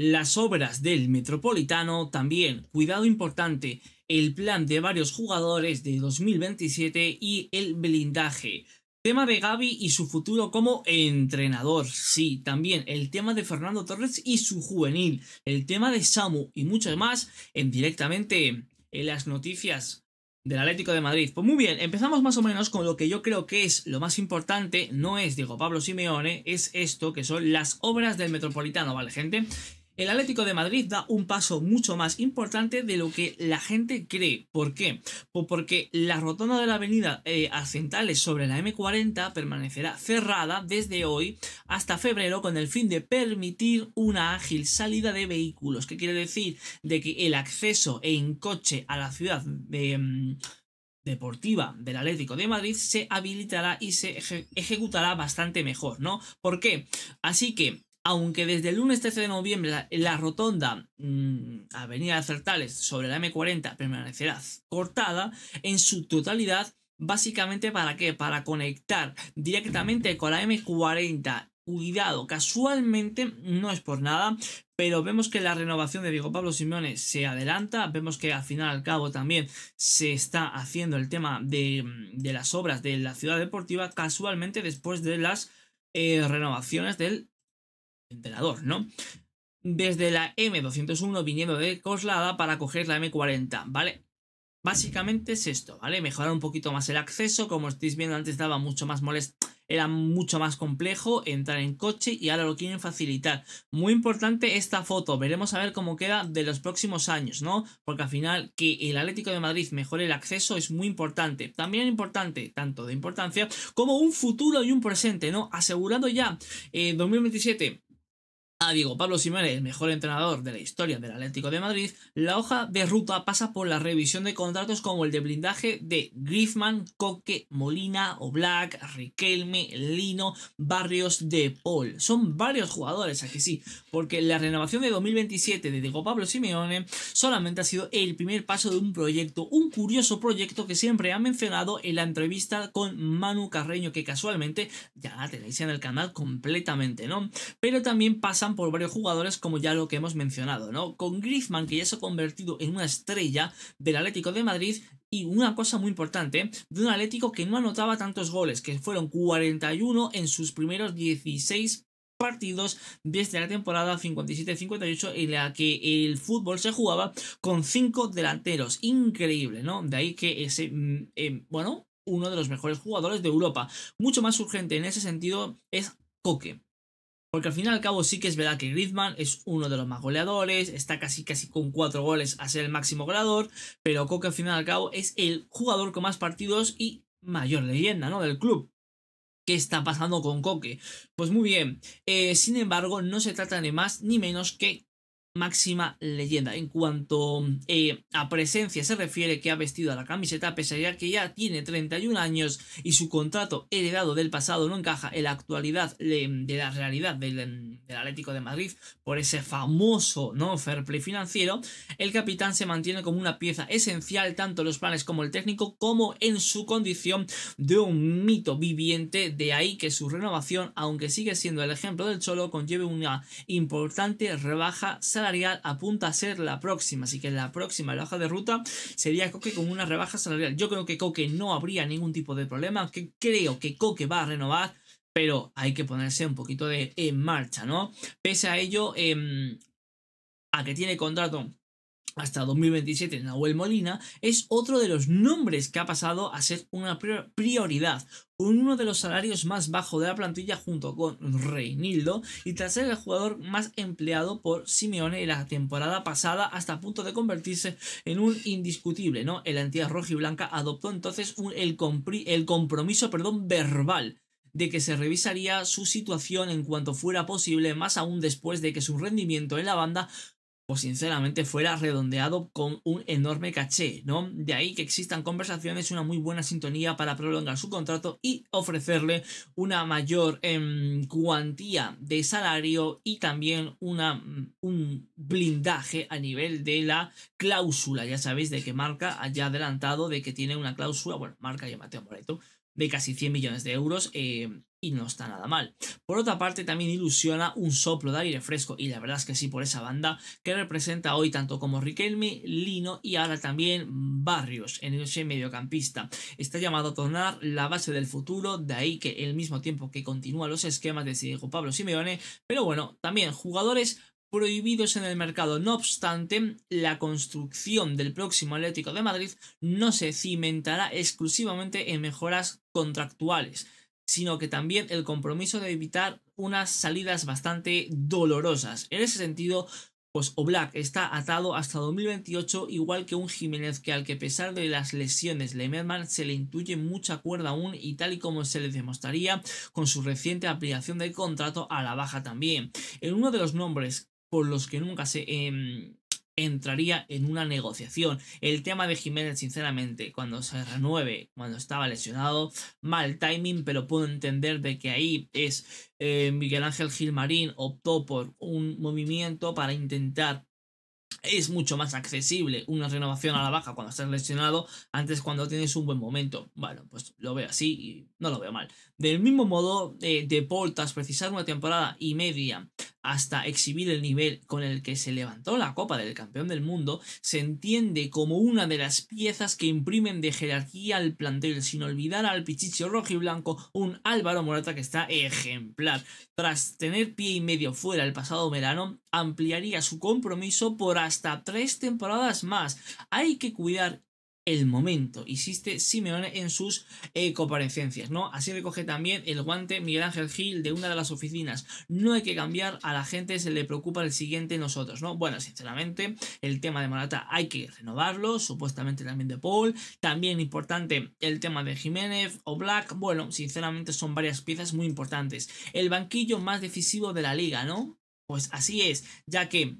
Las obras del Metropolitano también, cuidado importante, el plan de varios jugadores de 2027 y el blindaje. Tema de Gaby y su futuro como entrenador, sí, también el tema de Fernando Torres y su juvenil, el tema de Samu y muchos más en directamente en las noticias del Atlético de Madrid. Pues muy bien, empezamos más o menos con lo que yo creo que es lo más importante, no es Diego Pablo Simeone, es esto que son las obras del Metropolitano, ¿vale gente? el Atlético de Madrid da un paso mucho más importante de lo que la gente cree. ¿Por qué? Pues porque la rotonda de la avenida eh, Arcentales sobre la M40 permanecerá cerrada desde hoy hasta febrero con el fin de permitir una ágil salida de vehículos. ¿Qué quiere decir? De que el acceso en coche a la ciudad em, deportiva del Atlético de Madrid se habilitará y se ejecutará bastante mejor, ¿no? ¿Por qué? Así que aunque desde el lunes 13 de noviembre la, rotonda mm, Avenida Certales sobre la M40 permanecerá cortada, en su totalidad, básicamente para qué? Para conectar directamente con la M40. Cuidado, casualmente no es por nada, pero vemos que la renovación de Diego Pablo Simeone se adelanta, vemos que al final al cabo también se está haciendo el tema mm, de, las obras de la ciudad deportiva casualmente después de las eh, renovaciones del Entrenador, ¿no? Desde la M201 viniendo de Coslada para coger la M40, ¿vale? Básicamente es esto, ¿vale? Mejorar un poquito más el acceso, como estáis viendo antes daba mucho más molesto, era mucho más complejo entrar en coche y ahora lo quieren facilitar. Muy importante esta foto, veremos a ver cómo queda de los próximos años, ¿no? Porque al final que el Atlético de Madrid mejore el acceso es muy importante. También importante, tanto de importancia como un futuro y un presente, ¿no? Asegurado ya eh, 2027 Diego Pablo Simeone, el mejor entrenador de la historia del Atlético de Madrid, la hoja de ruta pasa por la revisión de contratos como el de blindaje de Griezmann, Coque, Molina, Oblak, Riquelme, Lino, Barrios de Paul. Son varios jugadores, que sí, porque la renovación de 2027 de Diego Pablo Simeone solamente ha sido el primer paso de un proyecto, un curioso proyecto que siempre ha mencionado en la entrevista con Manu Carreño, que casualmente ya la tenéis en el canal completamente, ¿no? Pero también pasan por varios jugadores como ya lo que hemos mencionado, ¿no? Con Griezmann que ya se ha convertido en una estrella del Atlético de Madrid y una cosa muy importante, de un Atlético que no anotaba tantos goles, que fueron 41 en sus primeros 16 partidos desde la temporada 57-58 en la que el fútbol se jugaba con cinco delanteros. Increíble, ¿no? De ahí que ese, mm, eh, bueno, uno de los mejores jugadores de Europa. Mucho más urgente en ese sentido es Coque. Porque al fin y al cabo sí que es verdad que Griezmann es uno de los más goleadores, está casi casi con cuatro goles a ser el máximo goleador, pero Coque al fin y al cabo es el jugador con más partidos y mayor leyenda, ¿no? Del club. ¿Qué está pasando con Coque? Pues muy bien, eh, sin embargo no se trata de más ni menos que máxima leyenda. En cuanto eh, a presencia se refiere que ha vestido a la camiseta, pese a que ya tiene 31 años y su contrato heredado del pasado no encaja en la actualidad de la realidad del, Atlético de Madrid por ese famoso ¿no? fair play financiero, el capitán se mantiene como una pieza esencial tanto en los planes como el técnico como en su condición de un mito viviente, de ahí que su renovación, aunque sigue siendo el ejemplo del Cholo, conlleve una importante rebaja salarial apunta a ser la próxima. Así que la próxima, la hoja de ruta, sería Coque con una rebaja salarial. Yo creo que Coque no habría ningún tipo de problema, que creo que Coque va a renovar, pero hay que ponerse un poquito de en marcha, ¿no? Pese a ello, em, a que tiene contrato hasta 2027 Nahuel Molina, es otro de los nombres que ha pasado a ser una prioridad, uno de los salarios más bajos de la plantilla junto con Reinildo y tras ser el jugador más empleado por Simeone en la temporada pasada hasta punto de convertirse en un indiscutible, ¿no? El entidad roja y blanca adoptó entonces el, compromiso verbal de que se revisaría su situación en cuanto fuera posible, más aún después de que su rendimiento en la banda pues sinceramente fuera redondeado con un enorme caché, ¿no? De ahí que existan conversaciones, una muy buena sintonía para prolongar su contrato y ofrecerle una mayor em, cuantía de salario y también una, mm, un blindaje a nivel de la cláusula. Ya sabéis de qué marca haya adelantado de que tiene una cláusula, bueno, marca y Mateo Moreto de casi 100 millones de euros eh, y no está nada mal. Por otra parte, también ilusiona un soplo de aire fresco y la verdad es que sí por esa banda que representa hoy tanto como Riquelme, Lino y ahora también Barrios en ese mediocampista. Está llamado a tornar la base del futuro, de ahí que el mismo tiempo que continúa los esquemas de Diego Pablo Simeone, pero bueno, también jugadores prohibidos en el mercado. No obstante, la construcción del próximo Atlético de Madrid no se cimentará exclusivamente en mejoras contractuales, sino que también el compromiso de evitar unas salidas bastante dolorosas. En ese sentido, pues Oblak está atado hasta 2028, igual que un Jiménez que al que pesar de las lesiones le merman se le intuye mucha cuerda aún y tal y como se le demostraría con su reciente aplicación del contrato a la baja también. En uno de los nombres por los que nunca se em, entraría en una negociación. El tema de Jiménez, sinceramente, cuando se renueve, cuando estaba lesionado, mal timing, pero puedo entender de que ahí es eh, Miguel Ángel Gilmarín optó por un movimiento para intentar es mucho más accesible una renovación a la baja cuando estás lesionado antes cuando tienes un buen momento. Bueno, pues lo veo así y no lo veo mal. Del mismo modo, eh, De precisar una temporada y media hasta exhibir el nivel con el que se levantó la Copa del Campeón del Mundo, se entiende como una de las piezas que imprimen de jerarquía al plantel, sin olvidar al rojo y blanco, un Álvaro Morata que está ejemplar. Tras tener pie y medio fuera el pasado verano, ampliaría su compromiso por hasta tres temporadas más. Hay que cuidar el momento, insiste Simeone en sus eh, comparecencias, ¿no? Así recoge también el guante Miguel Ángel Gil de una de las oficinas. No hay que cambiar, a la gente se le preocupa el siguiente nosotros, ¿no? Bueno, sinceramente, el tema de Morata hay que renovarlo, supuestamente también de Paul, también importante el tema de Jiménez o Black, bueno, sinceramente son varias piezas muy importantes. El banquillo más decisivo de la liga, ¿no? Pues así es, ya que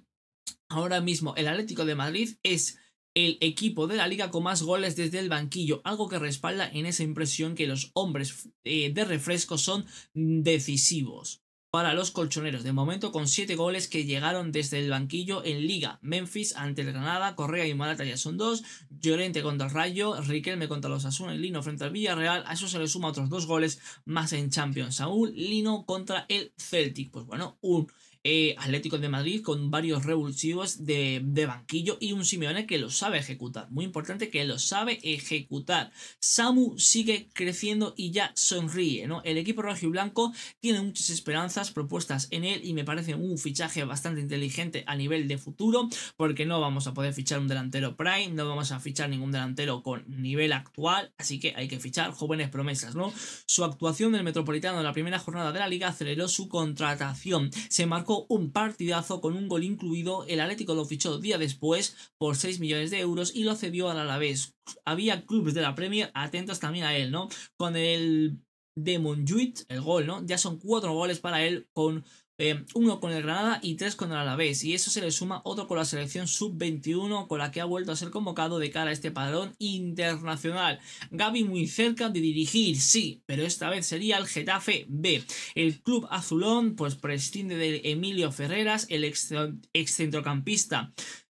ahora mismo el Atlético de Madrid es el equipo de la liga con más goles desde el banquillo, algo que respalda en esa impresión que los hombres eh, de refresco son decisivos. Para los colchoneros, de momento con 7 goles que llegaron desde el banquillo en Liga, Memphis ante el Granada, Correa y Malata ya son dos, Llorente contra el Rayo, Riquelme contra los azules Lino frente al Villarreal, a eso se le suma otros dos goles más en Champions, Saúl, Lino contra el Celtic, pues bueno, un eh, Atlético de Madrid con varios revulsivos de, banquillo y un Simeone que lo sabe ejecutar. Muy importante que lo sabe ejecutar. Samu sigue creciendo y ya sonríe, ¿no? El equipo rojo y blanco tiene muchas esperanzas propuestas en él y me parece un fichaje bastante inteligente a nivel de futuro porque no vamos a poder fichar un delantero prime, no vamos a fichar ningún delantero con nivel actual, así que hay que fichar jóvenes promesas, ¿no? Su actuación del Metropolitano en la primera jornada de la liga aceleró su contratación. Se marcó un partidazo con un gol incluido, el Atlético lo fichó día después por 6 millones de euros y lo cedió al Alavés. Había clubes de la Premier atentos también a él, ¿no? Con el de Monjuit, el gol, ¿no? Ya son cuatro goles para él con eh, uno con el Granada y tres con el Alavés, y eso se le suma otro con la selección sub-21 con la que ha vuelto a ser convocado de cara a este padrón internacional. Gaby muy cerca de dirigir, sí, pero esta vez sería el Getafe B. El club azulón pues prescinde de Emilio Ferreras, el ex, ex centrocampista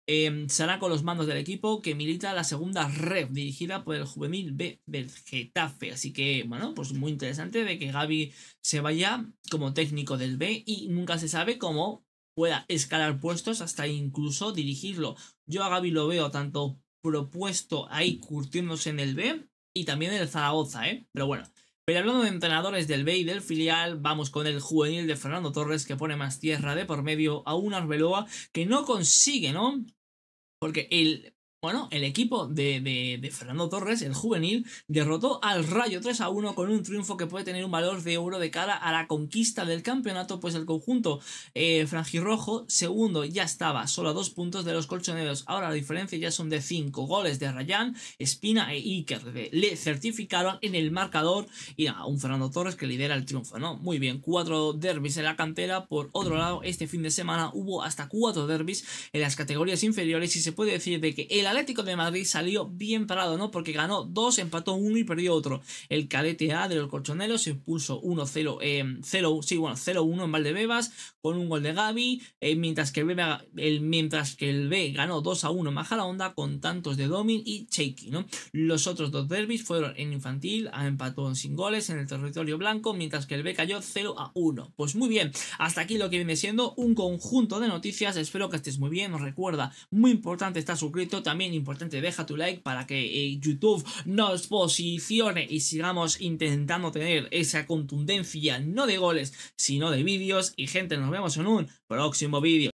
eh, em, será con los mandos del equipo que milita la segunda red dirigida por el juvenil B del Getafe. Así que, bueno, pues muy interesante de que Gaby se vaya como técnico del B y nunca se sabe cómo pueda escalar puestos hasta incluso dirigirlo. Yo a Gaby lo veo tanto propuesto ahí curtiéndose en el B y también en el Zaragoza, ¿eh? Pero bueno, pero hablando de entrenadores del B del filial, vamos con el juvenil de Fernando Torres que pone más tierra de por medio a un Arbeloa que no consigue, ¿no? Porque el bueno, el equipo de, Fernando Torres, el juvenil, derrotó al Rayo 3 a 1 con un triunfo que puede tener un valor de euro de cara a la conquista del campeonato, pues el conjunto eh, franjirrojo, segundo, ya estaba solo a dos puntos de los colchoneros. Ahora la diferencia ya son de cinco goles de Rayán, Espina e Iker. Le certificaron en el marcador y a un Fernando Torres que lidera el triunfo, ¿no? Muy bien, cuatro derbis en la cantera. Por otro lado, este fin de semana hubo hasta cuatro derbis en las categorías inferiores y se puede decir de que ha Atlético de Madrid salió bien parado, ¿no? Porque ganó dos, empató uno y perdió otro. El cadete A de los colchoneros se puso 1-0, eh, 0, sí, bueno, 0-1 en Valdebebas con un gol de Gaby, eh, mientras, que el B, mientras que el B ganó 2-1 en onda con tantos de Domin y Cheiki, ¿no? Los otros dos derbis fueron en Infantil, ah, empató sin goles en el territorio blanco, mientras que el B cayó 0-1. Pues muy bien, hasta aquí lo que viene siendo un conjunto de noticias, espero que estés muy bien, recuerda, muy importante estar suscrito, también importante, deja tu like para que eh, YouTube nos posicione y sigamos intentando tener esa contundencia no de goles, sino de vídeos. Y gente, nos vemos en un próximo vídeo.